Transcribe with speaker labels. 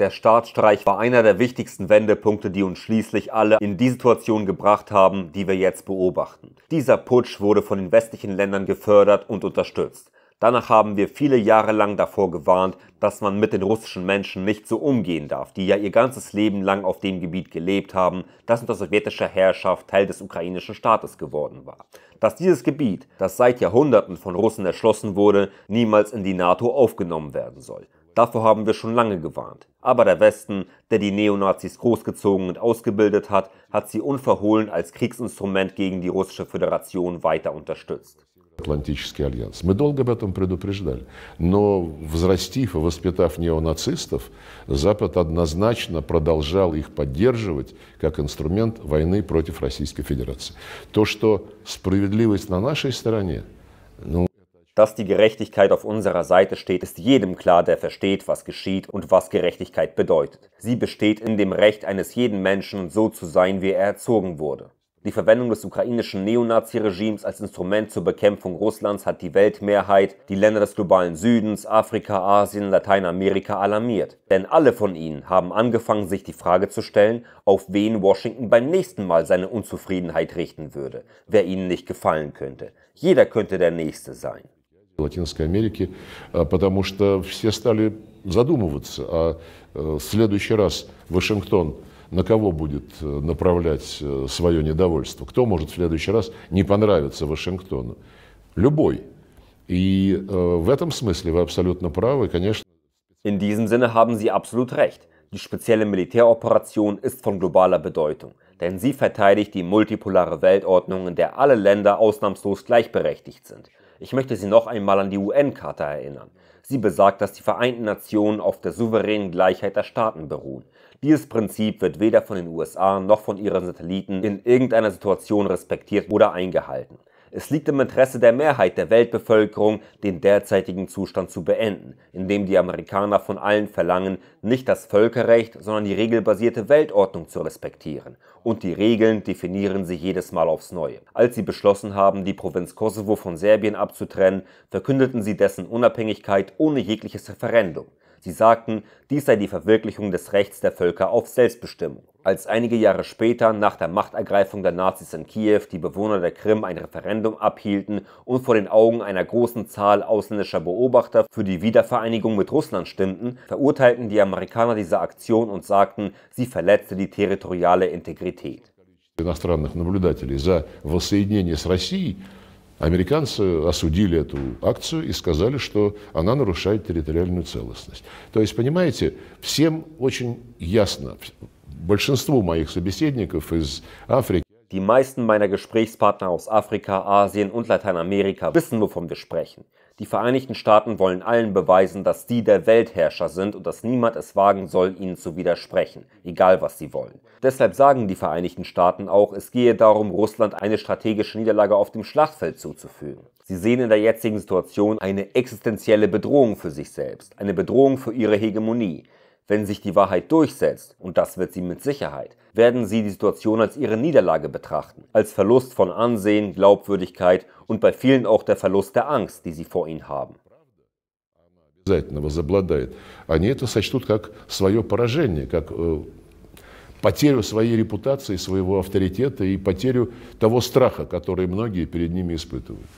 Speaker 1: Der Staatsstreich war einer der wichtigsten Wendepunkte, die uns schließlich alle in die Situation gebracht haben, die wir jetzt beobachten. Dieser Putsch wurde von den westlichen Ländern gefördert und unterstützt. Danach haben wir viele Jahre lang davor gewarnt, dass man mit den russischen Menschen nicht so umgehen darf, die ja ihr ganzes Leben lang auf dem Gebiet gelebt haben, das unter sowjetischer Herrschaft Teil des ukrainischen Staates geworden war. Dass dieses Gebiet, das seit Jahrhunderten von Russen erschlossen wurde, niemals in die NATO aufgenommen werden soll. Davor haben wir schon lange gewarnt. Aber der Westen, der die Neonazis großgezogen und ausgebildet hat, hat sie unverhohlen als Kriegsinstrument gegen die russische Föderation weiter unterstützt. Атлантический
Speaker 2: альянс. Мы долго об этом предупреждали. Но взрастив и воспитав неонацистов, Запад однозначно продолжал их поддерживать как инструмент войны против Российской Федерации. То, что справедливость на нашей стороне, ну,
Speaker 1: dass die Gerechtigkeit auf unserer Seite steht, ist jedem klar, der versteht, was geschieht und was Gerechtigkeit bedeutet. Sie besteht in dem Recht eines jeden Menschen, so zu sein, wie er erzogen wurde. Die Verwendung des ukrainischen Neonazi-Regimes als Instrument zur Bekämpfung Russlands hat die Weltmehrheit, die Länder des globalen Südens, Afrika, Asien, Lateinamerika alarmiert. Denn alle von ihnen haben angefangen, sich die Frage zu stellen, auf wen Washington beim nächsten Mal seine Unzufriedenheit richten würde, wer ihnen nicht gefallen könnte. Jeder könnte der Nächste sein.
Speaker 2: Латинской Америки, а, потому что все стали задумываться, а э, в следующий раз Вашингтон на кого будет э, направлять э, свое недовольство? Кто может в следующий раз не понравиться Вашингтону? Любой.
Speaker 1: И в этом смысле вы абсолютно правы, конечно. In diesem Sinne haben Sie absolut recht. Die spezielle Militäroperation ist von globaler Bedeutung, denn sie verteidigt die multipolare Weltordnung, in der alle Länder ausnahmslos gleichberechtigt sind. Ich möchte Sie noch einmal an die UN-Charta erinnern. Sie besagt, dass die Vereinten Nationen auf der souveränen Gleichheit der Staaten beruhen. Dieses Prinzip wird weder von den USA noch von ihren Satelliten in irgendeiner Situation respektiert oder eingehalten. Es liegt im Interesse der Mehrheit der Weltbevölkerung, den derzeitigen Zustand zu beenden, indem die Amerikaner von allen verlangen, nicht das Völkerrecht, sondern die regelbasierte Weltordnung zu respektieren. Und die Regeln definieren sie jedes Mal aufs Neue. Als sie beschlossen haben, die Provinz Kosovo von Serbien abzutrennen, verkündeten sie dessen Unabhängigkeit ohne jegliches Referendum. Sie sagten, dies sei die Verwirklichung des Rechts der Völker auf Selbstbestimmung als einige Jahre später nach der Machtergreifung der Nazis in Kiew die Bewohner der Krim ein Referendum abhielten und vor den Augen einer großen Zahl ausländischer Beobachter für die Wiedervereinigung mit Russland stimmten, verurteilten die Amerikaner diese Aktion und sagten, sie verletzte die territoriale Integrität.
Speaker 2: Иностранных наблюдателей за воссоединение с Россией Американцы осудили эту акцию и сказали, что она нарушает территориальную целостность. То есть, понимаете,
Speaker 1: всем очень ясно, die meisten meiner Gesprächspartner aus Afrika, Asien und Lateinamerika wissen, wovon wir sprechen. Die Vereinigten Staaten wollen allen beweisen, dass sie der Weltherrscher sind und dass niemand es wagen soll, ihnen zu widersprechen, egal was sie wollen. Deshalb sagen die Vereinigten Staaten auch, es gehe darum, Russland eine strategische Niederlage auf dem Schlachtfeld zuzufügen. Sie sehen in der jetzigen Situation eine existenzielle Bedrohung für sich selbst, eine Bedrohung für ihre Hegemonie. Wenn sich die Wahrheit durchsetzt, und das wird sie mit Sicherheit, werden sie die Situation als ihre Niederlage betrachten, als Verlust von Ansehen, Glaubwürdigkeit und bei vielen auch der Verlust der Angst, die sie vor ihnen haben.
Speaker 2: обязательно возобладает, они это сочтут как свое поражение, как э, потерю своей репутации, своего авторитета и потерю того страха, который многие перед ними испытывают.